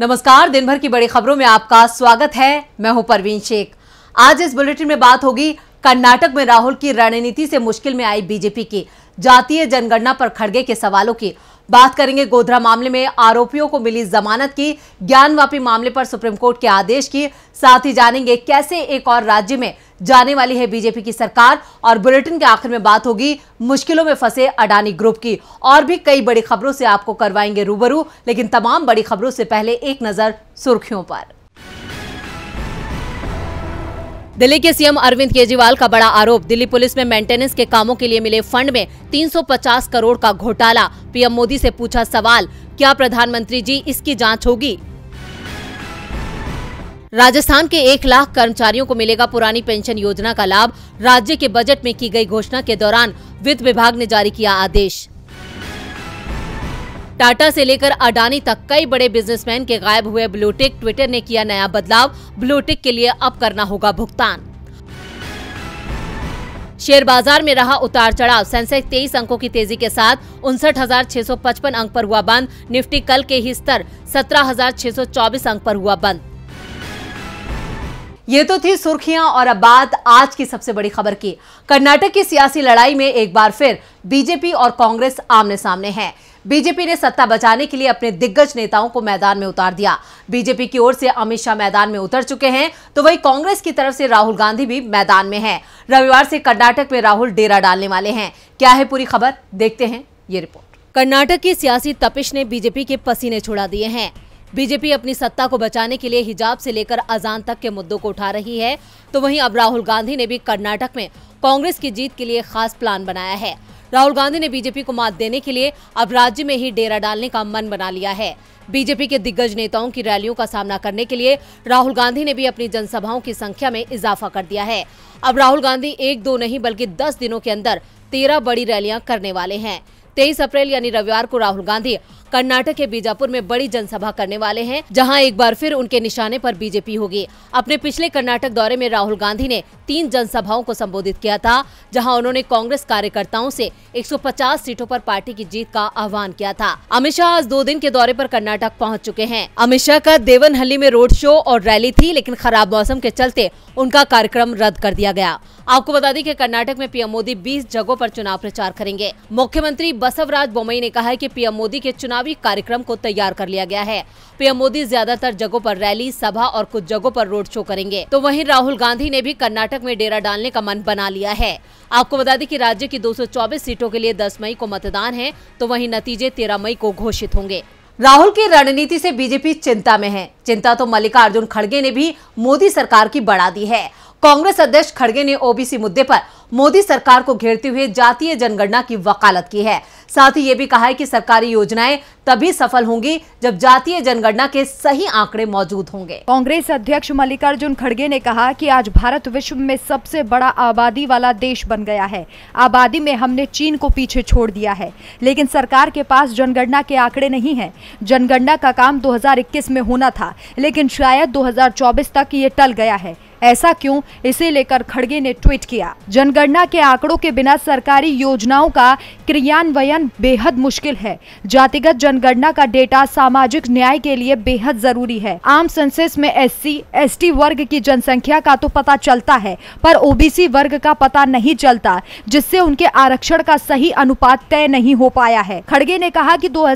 नमस्कार दिन भर की बड़ी खबरों में आपका स्वागत है मैं हूं परवीन शेख आज इस बुलेटिन में बात होगी कर्नाटक में राहुल की रणनीति से मुश्किल में आई बीजेपी की जातीय जनगणना पर खड़गे के सवालों की बात करेंगे गोधरा मामले में आरोपियों को मिली जमानत की ज्ञानवापी मामले पर सुप्रीम कोर्ट के आदेश की साथ ही जानेंगे कैसे एक और राज्य में जाने वाली है बीजेपी की सरकार और बुलेटिन के आखिर में बात होगी मुश्किलों में फंसे अडानी ग्रुप की और भी कई बड़ी खबरों से आपको करवाएंगे रूबरू लेकिन तमाम बड़ी खबरों से पहले एक नजर सुर्खियों पर दिल्ली के सीएम अरविंद केजरीवाल का बड़ा आरोप दिल्ली पुलिस में मेंटेनेंस के कामों के लिए मिले फंड में 350 करोड़ का घोटाला पीएम मोदी से पूछा सवाल क्या प्रधानमंत्री जी इसकी जांच होगी राजस्थान के एक लाख कर्मचारियों को मिलेगा पुरानी पेंशन योजना का लाभ राज्य के बजट में की गई घोषणा के दौरान वित्त विभाग ने जारी किया आदेश टाटा से लेकर अडानी तक कई बड़े बिजनेसमैन के गायब हुए ब्लूटेक ट्विटर ने किया नया बदलाव ब्लूटेक के लिए अब करना होगा भुगतान शेयर बाजार में रहा उतार चढ़ाव सेंसेक्स तेईस अंकों की तेजी के साथ उनसठ अंक पर हुआ बंद निफ्टी कल के ही स्तर सत्रह अंक पर हुआ बंद ये तो थी सुर्खियां और अब बात आज की सबसे बड़ी खबर की कर्नाटक की सियासी लड़ाई में एक बार फिर बीजेपी और कांग्रेस आमने सामने हैं बीजेपी ने सत्ता बचाने के लिए अपने दिग्गज नेताओं को मैदान में उतार दिया बीजेपी की ओर से अमित शाह मैदान में उतर चुके हैं तो वही कांग्रेस की तरफ से राहुल गांधी भी मैदान में हैं रविवार से कर्नाटक में राहुल डेरा डालने वाले हैं क्या है पूरी खबर देखते हैं ये रिपोर्ट कर्नाटक की सियासी तपिश ने बीजेपी के पसीने छुड़ा दिए हैं बीजेपी अपनी सत्ता को बचाने के लिए हिजाब से लेकर अजान तक के मुद्दों को उठा रही है तो वहीं अब राहुल गांधी ने भी कर्नाटक में कांग्रेस की जीत के लिए खास प्लान बनाया है राहुल गांधी ने बीजेपी को मात देने के लिए अब राज्य में ही डेरा डालने का मन बना लिया है बीजेपी के दिग्गज नेताओं की रैलियों का सामना करने के लिए राहुल गांधी ने भी अपनी जनसभाओं की संख्या में इजाफा कर दिया है अब राहुल गांधी एक दो नहीं बल्कि दस दिनों के अंदर तेरह बड़ी रैलियां करने वाले हैं तेईस अप्रैल यानी रविवार को राहुल गांधी कर्नाटक के बीजापुर में बड़ी जनसभा करने वाले हैं जहां एक बार फिर उनके निशाने पर बीजेपी होगी अपने पिछले कर्नाटक दौरे में राहुल गांधी ने तीन जनसभाओं को संबोधित किया था जहां उन्होंने कांग्रेस कार्यकर्ताओं से 150 सीटों पर पार्टी की जीत का आह्वान किया था अमित शाह आज दो दिन के दौरे पर कर्नाटक पहुंच चुके हैं अमित शाह का देवनहल्ली में रोड शो और रैली थी लेकिन खराब मौसम के चलते उनका कार्यक्रम रद्द कर दिया गया आपको बता दें कि कर्नाटक में पीएम मोदी 20 जगहों पर चुनाव प्रचार करेंगे मुख्यमंत्री बसवराज बोमई ने कहा है कि पीएम मोदी के चुनावी कार्यक्रम को तैयार कर लिया गया है पीएम मोदी ज्यादातर जगहों पर रैली सभा और कुछ जगहों पर रोड शो करेंगे तो वहीं राहुल गांधी ने भी कर्नाटक में डेरा डालने का मन बना लिया है आपको बता दें कि राज्य की 224 सीटों के लिए 10 मई को मतदान है तो वहीं नतीजे 13 मई को घोषित होंगे राहुल की रणनीति से बीजेपी चिंता में है चिंता तो मल्लिकार्जुन खड़गे ने भी मोदी सरकार की बढ़ा दी है कांग्रेस अध्यक्ष खड़गे ने ओबीसी मुद्दे पर मोदी सरकार को घेरते हुए जातीय जनगणना की वकालत की है साथ ही ये भी कहा है कि सरकारी योजनाएं तभी सफल होंगी जब जातीय जनगणना के सही आंकड़े मौजूद होंगे कांग्रेस अध्यक्ष मल्लिकार्जुन खड़गे ने कहा कि आज भारत विश्व में सबसे बड़ा आबादी वाला देश बन गया है आबादी में हमने चीन को पीछे छोड़ दिया है लेकिन सरकार के पास जनगणना के आंकड़े नहीं है जनगणना का काम दो में होना था लेकिन शायद दो तक ये टल गया है ऐसा क्यों इसे लेकर खड़गे ने ट्वीट किया जनगणना के आंकड़ों के बिना सरकारी योजनाओं का क्रियान्वयन बेहद मुश्किल है जातिगत जनगणना का डेटा सामाजिक न्याय के लिए बेहद जरूरी है आम सेंसेस में एस सी वर्ग की जनसंख्या का तो पता चलता है पर ओबीसी वर्ग का पता नहीं चलता जिससे उनके आरक्षण का सही अनुपात तय नहीं हो पाया है खड़गे ने कहा की दो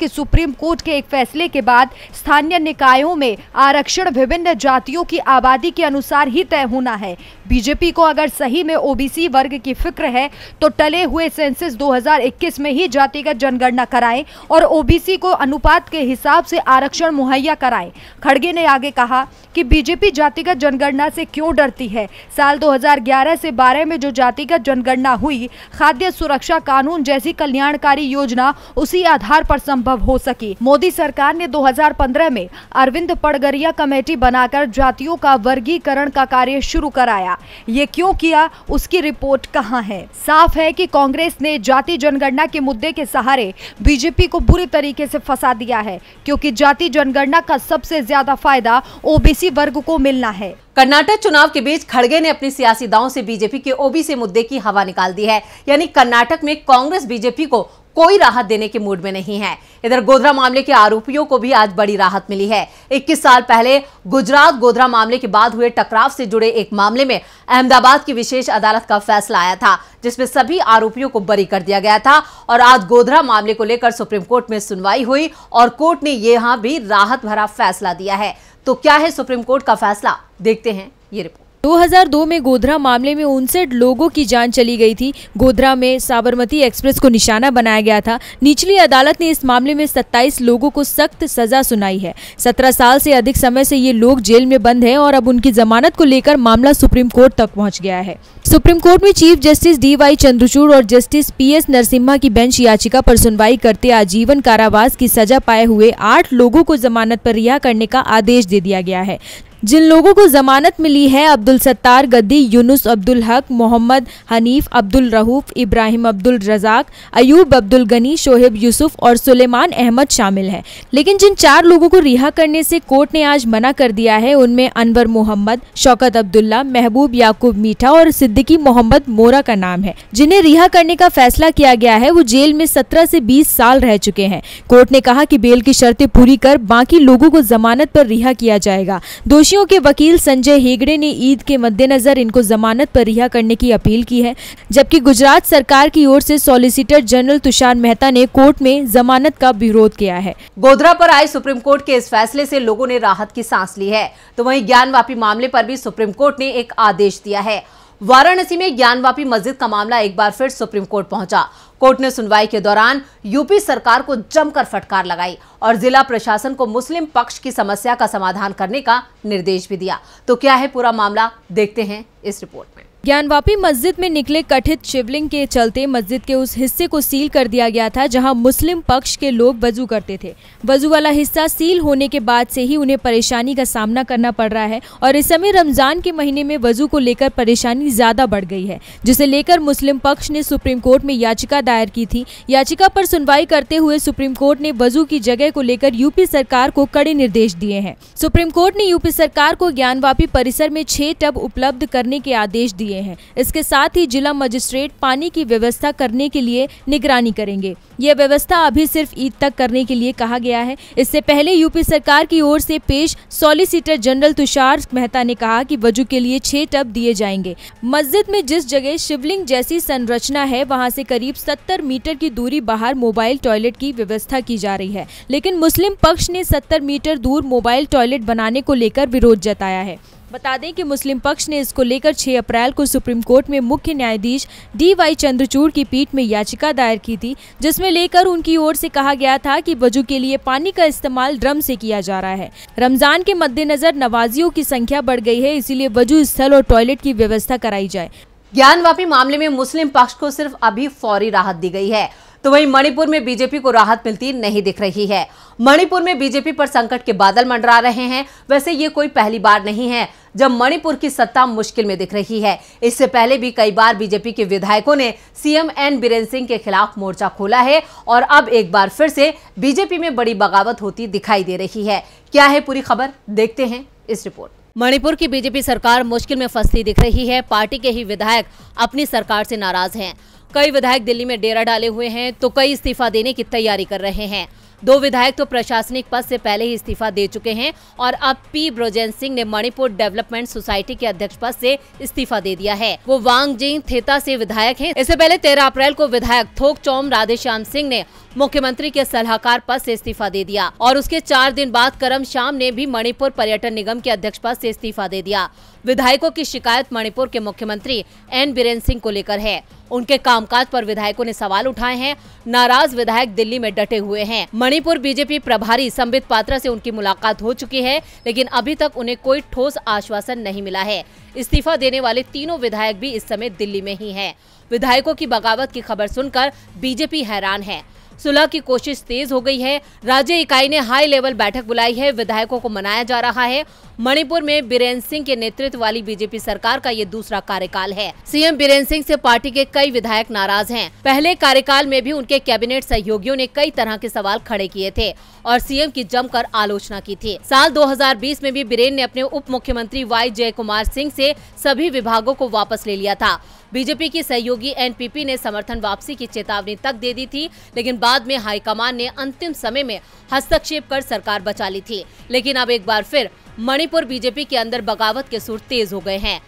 के सुप्रीम कोर्ट के एक फैसले के बाद स्थानीय निकायों में आरक्षण विभिन्न जातियों की आबादी के अनुसार ही तय होना है बीजेपी को अगर सही में ओबीसी वर्ग की फिक्र है तो टले हुए सेंसिस 2021 में ही जातिगत जनगणना कराएं और ओबीसी को अनुपात के हिसाब से आरक्षण मुहैया कराएं खड़गे ने आगे कहा कि बीजेपी जातिगत जनगणना से क्यों डरती है साल 2011 से 12 में जो जातिगत जनगणना हुई खाद्य सुरक्षा कानून जैसी कल्याणकारी योजना उसी आधार पर संभव हो सकी मोदी सरकार ने 2015 में अरविंद पड़गरिया कमेटी बनाकर जातियों का वर्गीय शुद्धिकरण का कार्य शुरू कराया ये क्यों किया उसकी रिपोर्ट कहाँ है साफ है कि कांग्रेस ने जाति जनगणना के मुद्दे के सहारे बीजेपी को बुरी तरीके से फंसा दिया है क्योंकि जाति जनगणना का सबसे ज्यादा फायदा ओबीसी वर्ग को मिलना है कर्नाटक चुनाव के बीच खड़गे ने अपनी सियासी दाव से बीजेपी के ओबीसी मुद्दे की हवा निकाल दी है यानी कर्नाटक में कांग्रेस बीजेपी को कोई राहत देने के मूड में नहीं है इधर गोधरा मामले के आरोपियों को भी आज बड़ी राहत मिली है 21 साल पहले गुजरात गोधरा मामले के बाद हुए टकराव से जुड़े एक मामले में अहमदाबाद की विशेष अदालत का फैसला आया था जिसमें सभी आरोपियों को बरी कर दिया गया था और आज गोधरा मामले को लेकर सुप्रीम कोर्ट में सुनवाई हुई और कोर्ट ने यहां भी राहत भरा फैसला दिया है तो क्या है सुप्रीम कोर्ट का फैसला देखते हैं ये रिपोर्ट 2002 में गोधरा मामले में उनसठ लोगों की जान चली गई थी गोधरा में साबरमती एक्सप्रेस को निशाना बनाया गया था निचली अदालत ने इस मामले में 27 लोगों को सख्त सजा सुनाई है 17 साल से अधिक समय से ये लोग जेल में बंद हैं और अब उनकी जमानत को लेकर मामला सुप्रीम कोर्ट तक पहुंच गया है सुप्रीम कोर्ट में chief justice D Y Chandrachud और जस्टिस पी एस नरसिम्हा की बेंच याचिका पर सुनवाई करते आजीवन कारावास की सजा पाए हुए आठ लोगों को जमानत पर रिहा करने का आदेश दे दिया गया है जिन लोगों को जमानत मिली है अब्दुल सत्तार गद्दी यूनुस अब्दुल हक मोहम्मद हनीफ अब्दुल रहूफ इब्राहिम अब्दुल रजाक अयूब अब्दुल गनी शोहेब यूसुफ और सुलेमान अहमद शामिल हैं लेकिन जिन चार लोगों को रिहा करने से कोर्ट ने आज मना कर दिया है उनमें अनवर मोहम्मद शौकत अब्दुल्ला महबूब याकूब मीठा और सिद्दीकी मोहम्मद मोरा का नाम है जिन्हें रिहा करने का फैसला किया गया है वो जेल में सत्रह से बीस साल रह चुके हैं कोर्ट ने कहा की बेल की शर्तें पूरी कर बाकी लोगों को जमानत पर रिहा किया जाएगा दो दोषियों के वकील संजय हेगड़े ने ईद के मद्देनजर इनको जमानत पर रिहा करने की अपील की है जबकि गुजरात सरकार की ओर से सॉलिसिटर जनरल तुषार मेहता ने कोर्ट में जमानत का विरोध किया है गोधरा पर आए सुप्रीम कोर्ट के इस फैसले से लोगों ने राहत की सांस ली है तो वहीं ज्ञान मामले पर भी सुप्रीम कोर्ट ने एक आदेश दिया है वाराणसी में ज्ञानवापी मस्जिद का मामला एक बार फिर सुप्रीम कोर्ट पहुंचा कोर्ट ने सुनवाई के दौरान यूपी सरकार को जमकर फटकार लगाई और जिला प्रशासन को मुस्लिम पक्ष की समस्या का समाधान करने का निर्देश भी दिया तो क्या है पूरा मामला देखते हैं इस रिपोर्ट में ज्ञानवापी मस्जिद में निकले कथित शिवलिंग के चलते मस्जिद के उस हिस्से को सील कर दिया गया था जहां मुस्लिम पक्ष के लोग वजू करते थे वजू वाला हिस्सा सील होने के बाद से ही उन्हें परेशानी का सामना करना पड़ रहा है और इस समय रमजान के महीने में वजू को लेकर परेशानी ज्यादा बढ़ गई है जिसे लेकर मुस्लिम पक्ष ने सुप्रीम कोर्ट में याचिका दायर की थी याचिका पर सुनवाई करते हुए सुप्रीम कोर्ट ने वजू की जगह को लेकर यूपी सरकार को कड़े निर्देश दिए हैं सुप्रीम कोर्ट ने यूपी सरकार को ज्ञानवापी परिसर में छह टब उपलब्ध करने के आदेश दिए किए हैं इसके साथ ही जिला मजिस्ट्रेट पानी की व्यवस्था करने के लिए निगरानी करेंगे यह व्यवस्था अभी सिर्फ ईद तक करने के लिए कहा गया है इससे पहले यूपी सरकार की ओर से पेश सॉलिसिटर जनरल तुषार मेहता ने कहा कि वजू के लिए छह टब दिए जाएंगे मस्जिद में जिस जगह शिवलिंग जैसी संरचना है वहाँ से करीब सत्तर मीटर की दूरी बाहर मोबाइल टॉयलेट की व्यवस्था की जा रही है लेकिन मुस्लिम पक्ष ने सत्तर मीटर दूर मोबाइल टॉयलेट बनाने को लेकर विरोध जताया है बता दें कि मुस्लिम पक्ष ने इसको लेकर 6 अप्रैल को सुप्रीम कोर्ट में मुख्य न्यायाधीश डी वाई चंद्रचूड़ की पीठ में याचिका दायर की थी जिसमें लेकर उनकी ओर से कहा गया था कि वजू के लिए पानी का इस्तेमाल ड्रम से किया जा रहा है रमजान के मद्देनजर नवाजियों की संख्या बढ़ गई है इसीलिए वजू स्थल और टॉयलेट की व्यवस्था कराई जाए ज्ञान मामले में मुस्लिम पक्ष को सिर्फ अभी फौरी राहत दी गई है तो वहीं मणिपुर में बीजेपी को राहत मिलती नहीं दिख रही है मणिपुर में बीजेपी पर संकट के बादल मंडरा रहे हैं वैसे ये कोई पहली बार नहीं है जब मणिपुर की सत्ता मुश्किल में दिख रही है इससे पहले भी कई बार बीजेपी के विधायकों ने सीएम एन बीरेन सिंह के खिलाफ मोर्चा खोला है और अब एक बार फिर से बीजेपी में बड़ी बगावत होती दिखाई दे रही है क्या है पूरी खबर देखते हैं इस रिपोर्ट मणिपुर की बीजेपी सरकार मुश्किल में फंसती दिख रही है पार्टी के ही विधायक अपनी सरकार से नाराज हैं कई विधायक दिल्ली में डेरा डाले हुए हैं तो कई इस्तीफा देने की तैयारी कर रहे हैं दो विधायक तो प्रशासनिक पद से पहले ही इस्तीफा दे चुके हैं और अब पी ब्रोजेन सिंह ने मणिपुर डेवलपमेंट सोसाइटी के अध्यक्ष पद से इस्तीफा दे दिया है वो वांग जिंग थेता से विधायक हैं। इससे पहले 13 अप्रैल को विधायक थोक चौम राधेश्याम सिंह ने मुख्यमंत्री के सलाहकार पद से इस्तीफा दे दिया और उसके चार दिन बाद करम शाम ने भी मणिपुर पर्यटन निगम के अध्यक्ष पद से इस्तीफा दे दिया विधायकों की शिकायत मणिपुर के मुख्यमंत्री एन बीरेन सिंह को लेकर है उनके कामकाज पर विधायकों ने सवाल उठाए हैं नाराज विधायक दिल्ली में डटे हुए हैं मणिपुर बीजेपी प्रभारी संबित पात्रा से उनकी मुलाकात हो चुकी है लेकिन अभी तक उन्हें कोई ठोस आश्वासन नहीं मिला है इस्तीफा देने वाले तीनों विधायक भी इस समय दिल्ली में ही हैं। विधायकों की बगावत की खबर सुनकर बीजेपी हैरान है सुलह की कोशिश तेज हो गई है राज्य इकाई ने हाई लेवल बैठक बुलाई है विधायकों को मनाया जा रहा है मणिपुर में बीरेन सिंह के नेतृत्व वाली बीजेपी सरकार का ये दूसरा कार्यकाल है सीएम बीरेन सिंह से पार्टी के कई विधायक नाराज हैं। पहले कार्यकाल में भी उनके कैबिनेट सहयोगियों ने कई तरह के सवाल खड़े किए थे और सीएम की जमकर आलोचना की थी साल 2020 में भी बिरेन ने अपने उप मुख्यमंत्री वाई जय कुमार सिंह से सभी विभागों को वापस ले लिया था बीजेपी की सहयोगी एनपीपी ने समर्थन वापसी की चेतावनी तक दे दी थी लेकिन बाद में हाईकमान ने अंतिम समय में हस्तक्षेप कर सरकार बचा ली थी लेकिन अब एक बार फिर मणिपुर बीजेपी के अंदर बगावत के सुर तेज हो गए हैं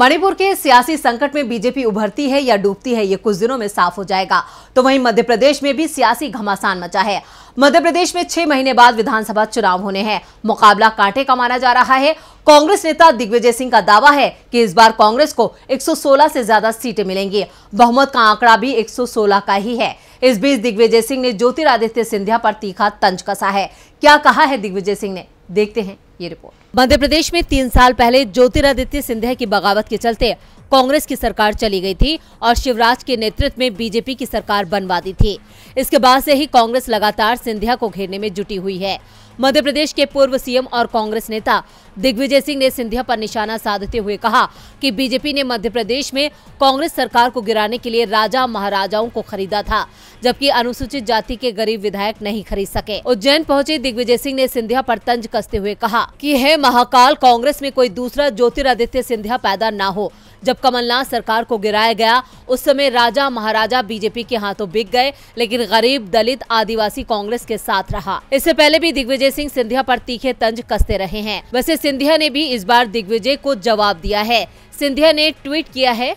मणिपुर के सियासी संकट में बीजेपी उभरती है या डूबती है ये कुछ दिनों में साफ हो जाएगा तो वहीं मध्य प्रदेश में भी सियासी घमासान मचा है मध्य प्रदेश में छह महीने बाद विधानसभा चुनाव होने हैं मुकाबला कांटे का माना जा रहा है कांग्रेस नेता दिग्विजय सिंह का दावा है कि इस बार कांग्रेस को 116 से ज्यादा सीटें मिलेंगी बहुमत का आंकड़ा भी 116 का ही है इस बीच दिग्विजय सिंह ने ज्योतिरादित्य सिंधिया पर तीखा तंज कसा है क्या कहा है दिग्विजय सिंह ने देखते हैं ये रिपोर्ट मध्य प्रदेश में तीन साल पहले ज्योतिरादित्य सिंधिया की बगावत के चलते कांग्रेस की सरकार चली गई थी और शिवराज के नेतृत्व में बीजेपी की सरकार बनवा दी थी इसके बाद से ही कांग्रेस लगातार सिंधिया को घेरने में जुटी हुई है मध्य प्रदेश के पूर्व सीएम और कांग्रेस नेता दिग्विजय सिंह ने सिंधिया पर निशाना साधते हुए कहा कि बीजेपी ने मध्य प्रदेश में कांग्रेस सरकार को गिराने के लिए राजा महाराजाओं को खरीदा था जबकि अनुसूचित जाति के गरीब विधायक नहीं खरीद सके उज्जैन पहुंचे दिग्विजय सिंह ने सिंधिया पर तंज कसते हुए कहा कि है महाकाल कांग्रेस में कोई दूसरा ज्योतिरादित्य सिंधिया पैदा न हो जब कमलनाथ सरकार को गिराया गया उस समय राजा महाराजा बीजेपी के हाथों बिक गए लेकिन गरीब दलित आदिवासी कांग्रेस के साथ रहा इससे पहले भी दिग्विजय सिंह सिंधिया पर तीखे तंज कसते रहे हैं वैसे सिंधिया ने भी इस बार दिग्विजय को जवाब दिया है सिंधिया ने ट्वीट किया है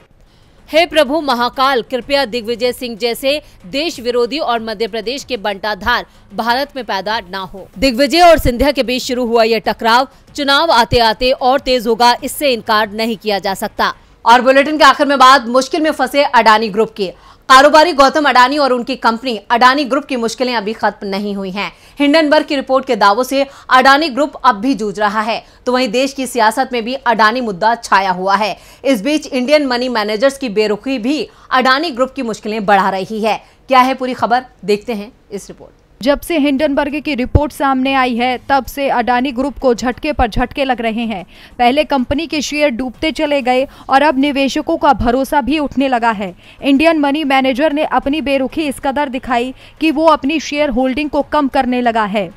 हे प्रभु महाकाल कृपया दिग्विजय सिंह जैसे देश विरोधी और मध्य प्रदेश के बंटाधार भारत में पैदा ना हो दिग्विजय और सिंधिया के बीच शुरू हुआ यह टकराव चुनाव आते आते और तेज होगा इससे इनकार नहीं किया जा सकता और बुलेटिन के आखिर में बात मुश्किल में फंसे अडानी ग्रुप की कारोबारी गौतम अडानी और उनकी कंपनी अडानी ग्रुप की मुश्किलें अभी खत्म नहीं हुई हैं हिंडनबर्ग की रिपोर्ट के दावों से अडानी ग्रुप अब भी जूझ रहा है तो वहीं देश की सियासत में भी अडानी मुद्दा छाया हुआ है इस बीच इंडियन मनी मैनेजर्स की बेरुखी भी अडानी ग्रुप की मुश्किलें बढ़ा रही है क्या है पूरी खबर देखते हैं इस रिपोर्ट जब से हिंडनबर्ग की रिपोर्ट सामने आई है तब से अडानी ग्रुप को झटके पर झटके लग रहे हैं पहले कंपनी के शेयर डूबते चले गए और अब निवेशकों का भरोसा भी उठने लगा है इंडियन मनी मैनेजर ने अपनी बेरुखी इस कदर दिखाई कि वो अपनी शेयर होल्डिंग को कम करने लगा है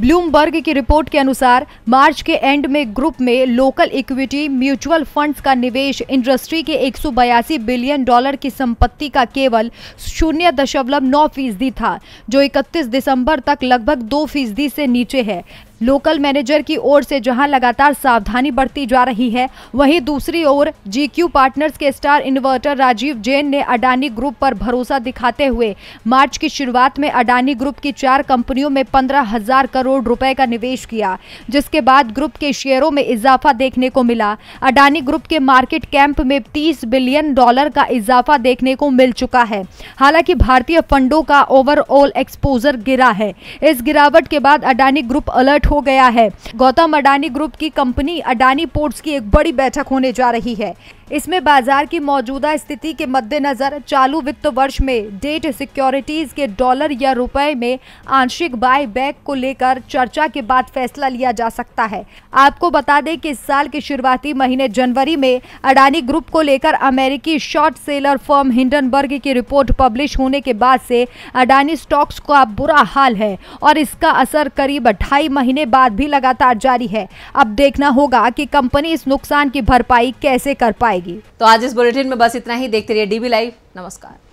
ब्लूमबर्ग की रिपोर्ट के अनुसार मार्च के एंड में ग्रुप में लोकल इक्विटी म्यूचुअल फंड्स का निवेश इंडस्ट्री के एक बिलियन डॉलर की संपत्ति का केवल शून्य दशमलव नौ फीसदी था जो 31 दिसंबर तक लगभग दो फीसदी से नीचे है लोकल मैनेजर की ओर से जहां लगातार सावधानी बढ़ती जा रही है वहीं दूसरी ओर जीक्यू पार्टनर्स के स्टार इन्वर्टर राजीव जैन ने अडानी ग्रुप पर भरोसा दिखाते हुए मार्च की शुरुआत में अडानी ग्रुप की चार कंपनियों में पंद्रह हजार करोड़ रुपए का निवेश किया जिसके बाद ग्रुप के शेयरों में इजाफा देखने को मिला अडानी ग्रुप के मार्केट कैंप में तीस बिलियन डॉलर का इजाफा देखने को मिल चुका है हालांकि भारतीय फंडों का ओवरऑल एक्सपोजर गिरा है इस गिरावट के बाद अडानी ग्रुप अलर्ट हो गया है गौतम अडानी ग्रुप की कंपनी अडानी पोर्ट्स की एक बड़ी बैठक होने जा रही है इसमें बाजार की मौजूदा स्थिति के मद्देनजर चालू वित्त वर्ष में डेट सिक्योरिटीज के डॉलर या रुपए में आंशिक बाय बैक को लेकर चर्चा के बाद फैसला लिया जा सकता है आपको बता दें कि इस साल के शुरुआती महीने जनवरी में अडानी ग्रुप को लेकर अमेरिकी शॉर्ट सेलर फर्म हिंडनबर्ग की रिपोर्ट पब्लिश होने के बाद से अडानी स्टॉक्स का बुरा हाल है और इसका असर करीब ढाई महीने बाद भी लगातार जारी है अब देखना होगा की कंपनी इस नुकसान की भरपाई कैसे कर पाए पाएगी तो आज इस बुलेटिन में बस इतना ही देखते रहिए डीबी लाइव नमस्कार